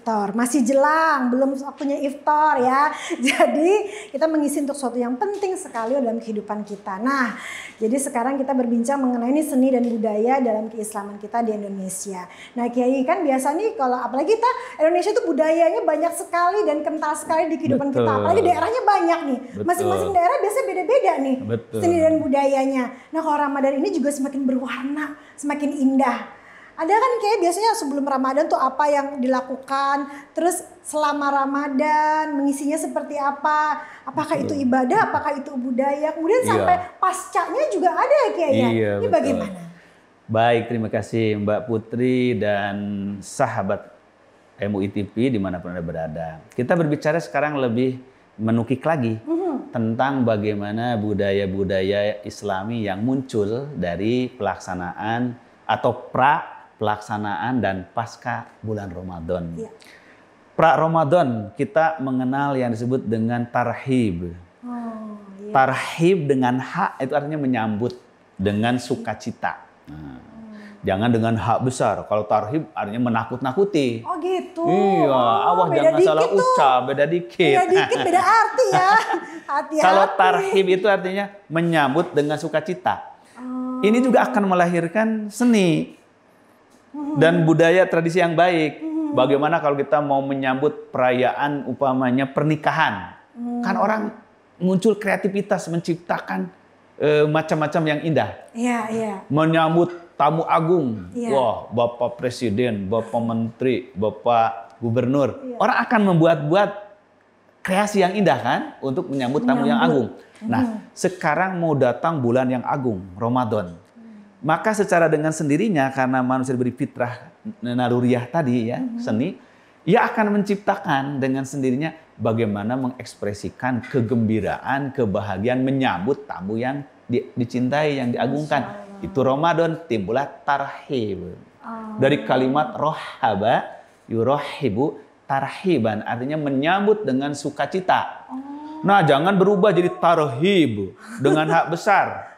iftar. Masih jelang, belum waktunya iftar ya. Jadi kita mengisi untuk sesuatu yang penting sekali dalam kehidupan kita. Nah, jadi sekarang kita berbincang mengenai ini seni dan budaya dalam keislaman kita di Indonesia. Nah, Kiai kan biasanya kalau apalagi kita Indonesia itu budayanya banyak sekali dan kental sekali di kehidupan Betul. kita. Apalagi daerahnya banyak nih. Masing-masing daerah biasanya beda-beda nih Betul. seni dan budayanya. Nah, kalau Ramadan ini juga semakin berwarna, semakin indah ada kan kayak biasanya sebelum Ramadan tuh apa yang dilakukan, terus selama Ramadan mengisinya seperti apa? Apakah betul. itu ibadah, apakah itu budaya? Kemudian iya. sampai pascanya juga ada ya kayaknya. Iya, Ini betul. bagaimana? Baik, terima kasih Mbak Putri dan sahabat MUI TV dimanapun Anda berada. Kita berbicara sekarang lebih menukik lagi mm -hmm. tentang bagaimana budaya-budaya islami yang muncul dari pelaksanaan atau pra pelaksanaan dan pasca bulan Ramadan. Ya. Pra Ramadan kita mengenal yang disebut dengan tarhib. Oh, ya. Tarhib dengan hak itu artinya menyambut dengan sukacita. Nah. Hmm. Jangan dengan hak besar. Kalau tarhib artinya menakut-nakuti. Oh gitu. Iya, oh, awas jangan salah tuh. ucap, beda dikit. Beda dikit, beda arti ya. Hati-hati. Kalau tarhib itu artinya menyambut dengan sukacita. Oh. Ini juga akan melahirkan seni dan budaya tradisi yang baik. Bagaimana kalau kita mau menyambut perayaan upamanya pernikahan? Kan orang muncul kreativitas menciptakan macam eh, macam-macam yang indah. Iya, iya. Menyambut tamu agung. Ya. Wah, Bapak Presiden, Bapak Menteri, Bapak Gubernur. Ya. Orang akan membuat-buat kreasi yang indah kan untuk menyambut tamu menyambut. yang agung. Nah, hmm. sekarang mau datang bulan yang agung, Ramadan. Maka secara dengan sendirinya karena manusia diberi fitrah naluriah tadi ya, mm -hmm. seni, ia akan menciptakan dengan sendirinya bagaimana mengekspresikan kegembiraan, kebahagiaan menyambut tamu yang di, dicintai, yang diagungkan. Itu Ramadan timbullah tarhib. Oh. Dari kalimat rohaba yurohibu tarhiban artinya menyambut dengan sukacita. Oh. Nah, jangan berubah jadi tarhib dengan hak besar.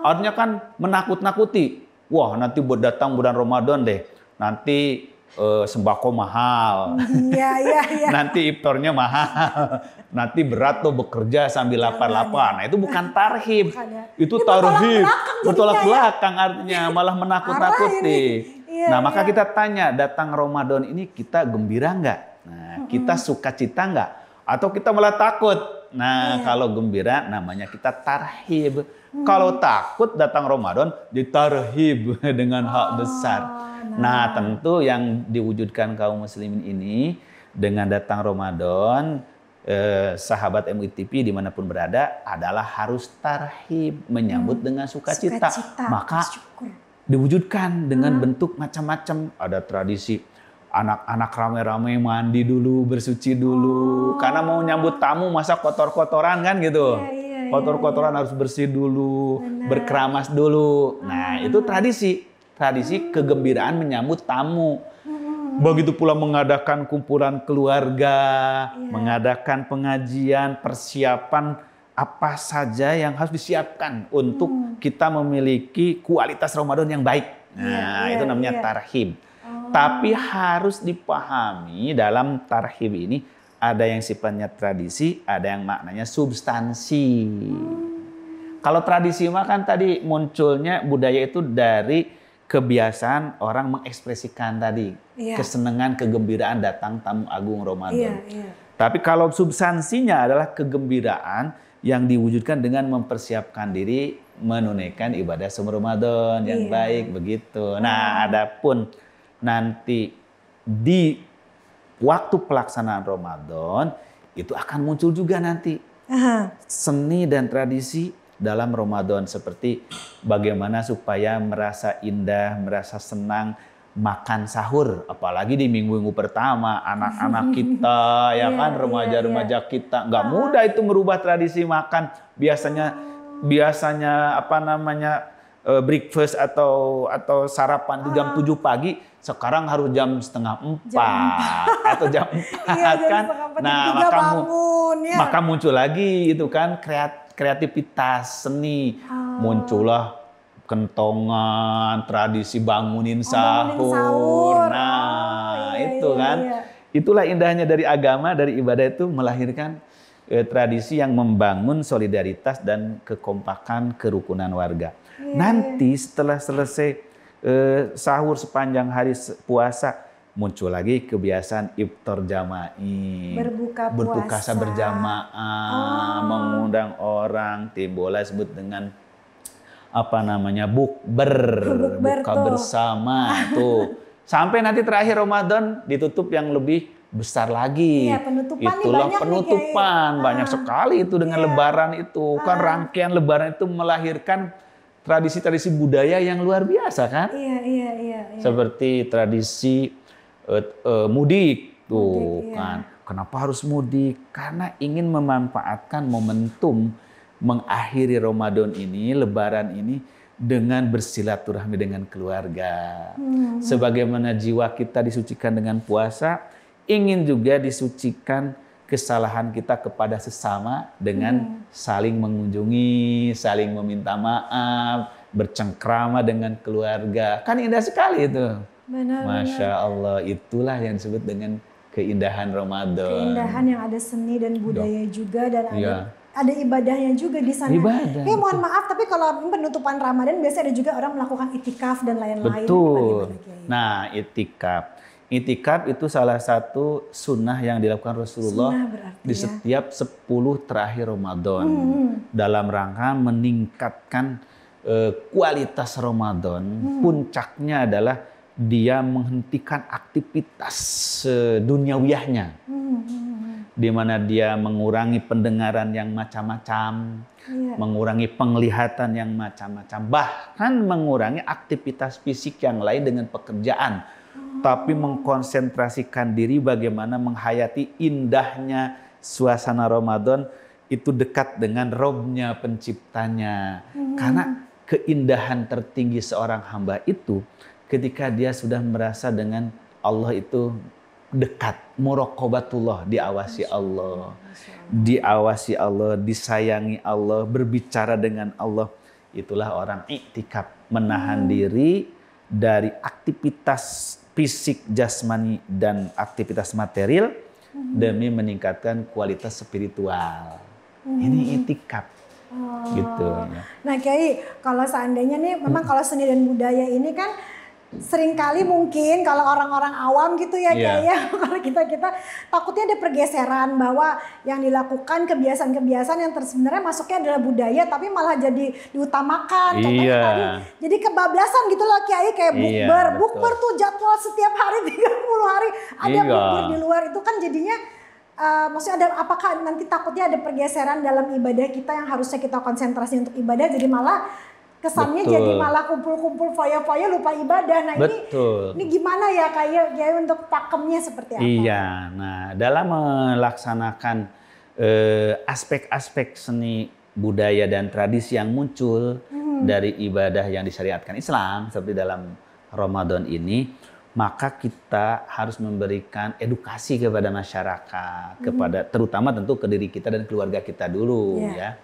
Artinya kan menakut-nakuti. Wah, nanti buat datang bulan Ramadan deh. Nanti uh, sembako mahal. Iya, iya, iya. nanti iftarnya mahal. nanti berat tuh bekerja sambil iya, iya, lapar-lapar. Iya. Nah, itu bukan tarhib. Bukan, ya. Itu tarhib. Bertolak ya. belakang ya. artinya malah menakut-nakuti. Ya, nah, maka kita tanya, datang Ramadan ini kita gembira nggak? Nah, kita suka cita nggak? Atau kita malah takut? Nah, yeah. kalau gembira namanya kita tarhib. Hmm. Kalau takut datang Ramadan ditarhib dengan oh, hak besar. Nah. nah, tentu yang diwujudkan kaum muslimin ini dengan datang Ramadan eh, sahabat MUTP dimanapun berada adalah harus tarhib menyambut hmm. dengan sukacita. sukacita. Maka Syukur. diwujudkan dengan hmm. bentuk macam-macam. Ada tradisi anak-anak rame-rame mandi dulu, bersuci dulu. Oh. Karena mau nyambut tamu masa kotor-kotoran kan gitu. yeah, yeah, iya, iya. Kotor-kotoran yeah. harus bersih dulu, Bener. berkeramas dulu. Nah, ah. itu tradisi. Tradisi hmm. kegembiraan menyambut tamu. Hmm. Begitu pula mengadakan kumpulan keluarga, yeah. mengadakan pengajian, persiapan apa saja yang harus disiapkan untuk hmm. kita memiliki kualitas Ramadan yang baik. Iya, nah, yeah, itu namanya tarhim. Tapi harus dipahami dalam tarhib ini ada yang sifatnya tradisi, ada yang maknanya substansi. Kalau tradisi mah kan tadi munculnya budaya itu dari kebiasaan orang mengekspresikan tadi iya. kesenangan, kegembiraan datang tamu agung Ramadan. Iya, iya. Tapi kalau substansinya adalah kegembiraan yang diwujudkan dengan mempersiapkan diri menunaikan ibadah sumber Ramadan yang iya. baik begitu. Nah, iya. adapun nanti di waktu pelaksanaan Ramadan itu akan muncul juga nanti Aha. seni dan tradisi dalam Ramadan seperti bagaimana supaya merasa indah, merasa senang makan sahur apalagi di minggu-minggu pertama anak-anak kita ya iya, kan iya, remaja-remaja iya. kita nggak ah. mudah itu merubah tradisi makan biasanya ah. biasanya apa namanya Eh, breakfast atau atau sarapan itu jam 7 ah. pagi sekarang harus jam setengah empat atau jam iya, empat iya, kan nah maka bangun, ya. maka muncul lagi itu kan kreat kreativitas seni ah. muncullah kentongan tradisi bangunin sahur, oh, bangunin sahur. nah oh, iya, itu iya, kan iya. itulah indahnya dari agama dari ibadah itu melahirkan eh, tradisi yang membangun solidaritas dan kekompakan kerukunan warga. Yeah. Nanti iya. setelah selesai eh, sahur sepanjang hari puasa muncul lagi kebiasaan iftar jama'i. Berbuka puasa. berjamaah, oh. mengundang orang, timbola sebut dengan apa namanya bukber, bukber buka tuh. bersama tuh. Sampai nanti terakhir Ramadan ditutup yang lebih besar lagi. Ya, penutupan Itulah banyak penutupan nih, banyak ah. sekali itu dengan ya. lebaran itu. Kan ah. Kan rangkaian lebaran itu melahirkan tradisi-tradisi budaya yang luar biasa kan? Iya, iya, iya. iya. Seperti tradisi uh, uh, mudik tuh mudik, iya. kan. Kenapa harus mudik? Karena ingin memanfaatkan momentum mengakhiri Ramadan ini, lebaran ini dengan bersilaturahmi dengan keluarga. Hmm. Sebagaimana jiwa kita disucikan dengan puasa, ingin juga disucikan kesalahan kita kepada sesama dengan hmm. saling mengunjungi, saling meminta maaf, bercengkrama dengan keluarga. Kan indah sekali itu. Benar, Masya benar. Allah, itulah yang disebut dengan keindahan Ramadan. Keindahan yang ada seni dan budaya juga dan ada ya ada ibadahnya juga di sana. Ibadah. Ya mohon maaf, tapi kalau penutupan Ramadan biasanya ada juga orang melakukan itikaf dan lain-lain. Betul. Nah, itikaf. Itikaf itu salah satu sunnah yang dilakukan Rasulullah di ya. setiap ya. 10 terakhir Ramadan. Hmm, hmm, hmm. Dalam rangka meningkatkan uh, kualitas Ramadan. Hmm. Puncaknya adalah dia menghentikan aktivitas uh, duniawiahnya. Hmm, hmm. Di mana dia mengurangi pendengaran yang macam-macam, yeah. mengurangi penglihatan yang macam-macam, bahkan mengurangi aktivitas fisik yang lain dengan pekerjaan tapi mengkonsentrasikan diri bagaimana menghayati indahnya suasana Ramadan itu dekat dengan robnya penciptanya. Hmm. Karena keindahan tertinggi seorang hamba itu ketika dia sudah merasa dengan Allah itu dekat, Murokobatullah, diawasi Allah, diawasi Allah, disayangi Allah, berbicara dengan Allah. Itulah orang iktikaf, menahan hmm. diri dari aktivitas fisik, jasmani, dan aktivitas material demi meningkatkan kualitas spiritual. Hmm. Ini itikaf. Oh. Gitu. Ya. Nah Kiai, kalau seandainya nih memang hmm. kalau seni dan budaya ini kan seringkali mungkin kalau orang-orang awam gitu ya yeah. kayaknya kalau kita kita takutnya ada pergeseran bahwa yang dilakukan kebiasaan-kebiasaan yang sebenarnya masuknya adalah budaya tapi malah jadi diutamakan contohnya iya. tadi jadi kebablasan gitu loh kiai kayak iya, bukber bukber tuh jadwal setiap hari 30 hari ada yeah. bukber di luar itu kan jadinya uh, maksudnya ada apakah nanti takutnya ada pergeseran dalam ibadah kita yang harusnya kita konsentrasi untuk ibadah jadi malah kesannya Betul. jadi malah kumpul-kumpul foya-foya lupa ibadah. Nah Betul. ini ini gimana ya kayak ya, ya untuk pakemnya seperti apa? Iya. Nah dalam melaksanakan eh, aspek-aspek eh, seni budaya dan tradisi yang muncul hmm. dari ibadah yang disyariatkan Islam seperti dalam Ramadan ini maka kita harus memberikan edukasi kepada masyarakat hmm. kepada terutama tentu ke diri kita dan keluarga kita dulu yeah. ya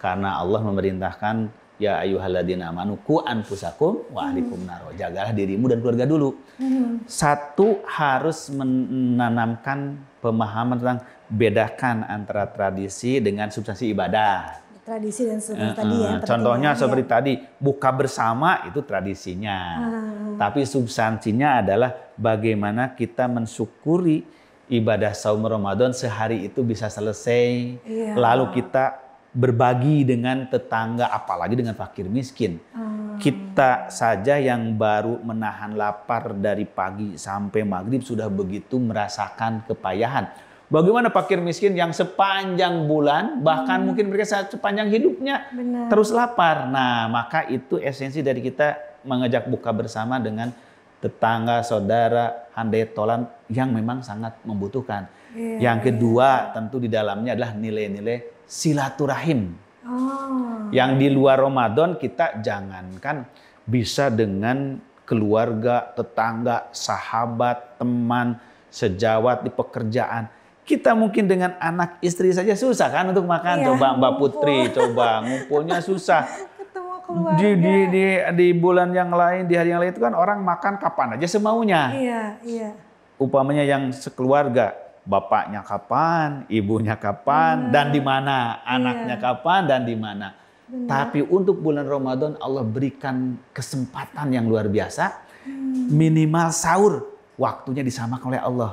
karena Allah memerintahkan Ya ayuhaladina manuku anfusakum wa ahlikum naro. Jagalah dirimu dan keluarga dulu. Hmm. Satu harus menanamkan pemahaman tentang bedakan antara tradisi dengan substansi ibadah. Tradisi dan substansi uh, tadi ya. Contohnya ya. seperti tadi buka bersama itu tradisinya. Hmm. Tapi substansinya adalah bagaimana kita mensyukuri ibadah saum Ramadan sehari itu bisa selesai. Yeah. Lalu kita berbagi dengan tetangga apalagi dengan fakir miskin. Hmm. Kita saja yang baru menahan lapar dari pagi sampai maghrib sudah begitu merasakan kepayahan. Bagaimana fakir miskin yang sepanjang bulan bahkan hmm. mungkin mereka sepanjang hidupnya Benar. terus lapar. Nah maka itu esensi dari kita mengajak buka bersama dengan tetangga, saudara, handai tolan yang memang sangat membutuhkan. Yeah. Yang kedua tentu di dalamnya adalah nilai-nilai silaturahim. Oh. Yang di luar Ramadan kita jangankan bisa dengan keluarga, tetangga, sahabat, teman, sejawat di pekerjaan. Kita mungkin dengan anak istri saja susah kan untuk makan. Iya, coba Mbak Putri, coba ngumpulnya susah. Di, di, di, di bulan yang lain, di hari yang lain itu kan orang makan kapan aja semaunya. Iya, iya. Upamanya yang sekeluarga bapaknya kapan, ibunya kapan, hmm. dan di mana, iya. anaknya yeah. kapan dan di mana. Tapi untuk bulan Ramadan Allah berikan kesempatan yang luar biasa. Hmm. Minimal sahur waktunya disamakan oleh Allah.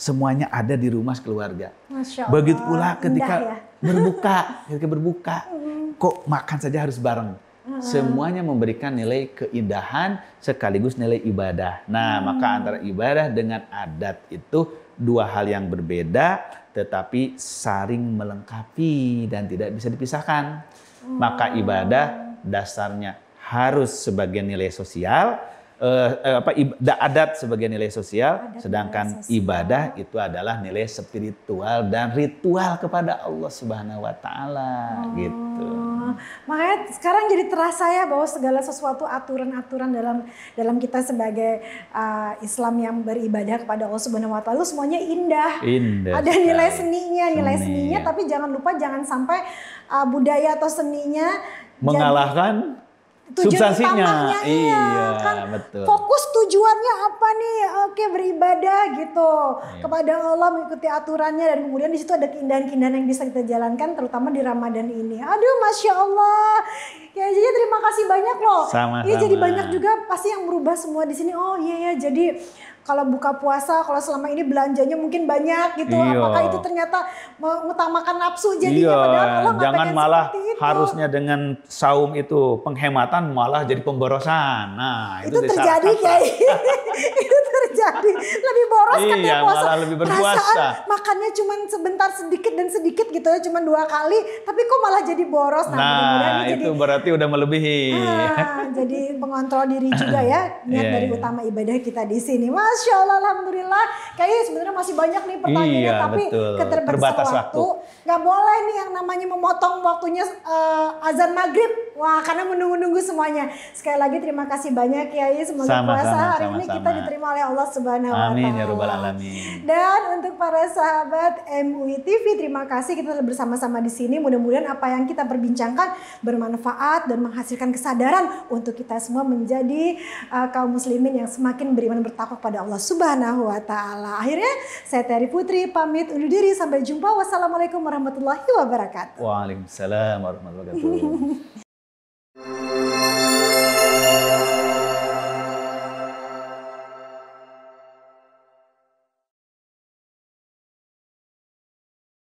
Semuanya ada di rumah keluarga. Begitu pula ketika ya. berbuka, ketika berbuka, hmm. kok makan saja harus bareng. Hmm. Semuanya memberikan nilai keindahan sekaligus nilai ibadah. Nah, maka hmm. antara ibadah dengan adat itu dua hal yang berbeda tetapi saring melengkapi dan tidak bisa dipisahkan. Maka hmm. ibadah dasarnya harus sebagai nilai sosial, eh, eh, apa ibadah, adat sebagai nilai sosial, adat sedangkan nilai sosial. ibadah itu adalah nilai spiritual dan ritual kepada Allah Subhanahu wa taala oh. gitu makanya sekarang jadi terasa ya bahwa segala sesuatu aturan-aturan dalam dalam kita sebagai uh, Islam yang beribadah kepada Allah Subhanahu Wa Taala semuanya indah. Indah. Ada nilai seninya, nilai Seni. seninya. Ya. Tapi jangan lupa jangan sampai uh, budaya atau seninya mengalahkan tujuan substansinya iya ya kan betul fokus tujuannya apa nih eh, oke beribadah gitu iya. kepada Allah mengikuti aturannya dan kemudian di situ ada keindahan-keindahan yang bisa kita jalankan terutama di Ramadan ini aduh masya Allah ya jadi terima kasih banyak loh Sama -sama. jadi banyak juga pasti yang merubah semua di sini oh iya ya jadi kalau buka puasa kalau selama ini belanjanya mungkin banyak gitu Iyo. apakah itu ternyata mengutamakan nafsu jadinya iya. padahal Allah jangan malah harusnya dengan saum itu penghematan malah jadi pemborosan. Nah, itu, itu terjadi kayak itu terus iya, ketika puasa. malah lebih berpuasa. Perasaan makannya cuma sebentar sedikit dan sedikit gitu ya, cuma dua kali. Tapi kok malah jadi boros. Nah, nah itu jadi, berarti udah melebihi. Ah, jadi pengontrol diri juga ya. Niat yeah, dari yeah. utama ibadah kita di sini. Masya Allah, Alhamdulillah. Kayaknya sebenarnya masih banyak nih pertanyaannya. Iya, tapi betul. keterbatasan waktu. waktu. Gak boleh nih yang namanya memotong waktunya uh, azan maghrib Wah, karena menunggu-nunggu semuanya. Sekali lagi terima kasih banyak Kiai. Semoga sama, puasa sama, hari sama, ini sama. kita diterima oleh Allah Subhanahu wa Amin ya rabbal alamin. Dan untuk para sahabat MUI TV, terima kasih kita bersama-sama di sini. Mudah-mudahan apa yang kita perbincangkan bermanfaat dan menghasilkan kesadaran untuk kita semua menjadi uh, kaum muslimin yang semakin beriman bertakwa kepada Allah Subhanahu wa taala. Akhirnya saya Teri Putri pamit undur diri sampai jumpa. Wassalamualaikum warahmatullahi wabarakatuh. Waalaikumsalam warahmatullahi wabarakatuh. Thank mm. you.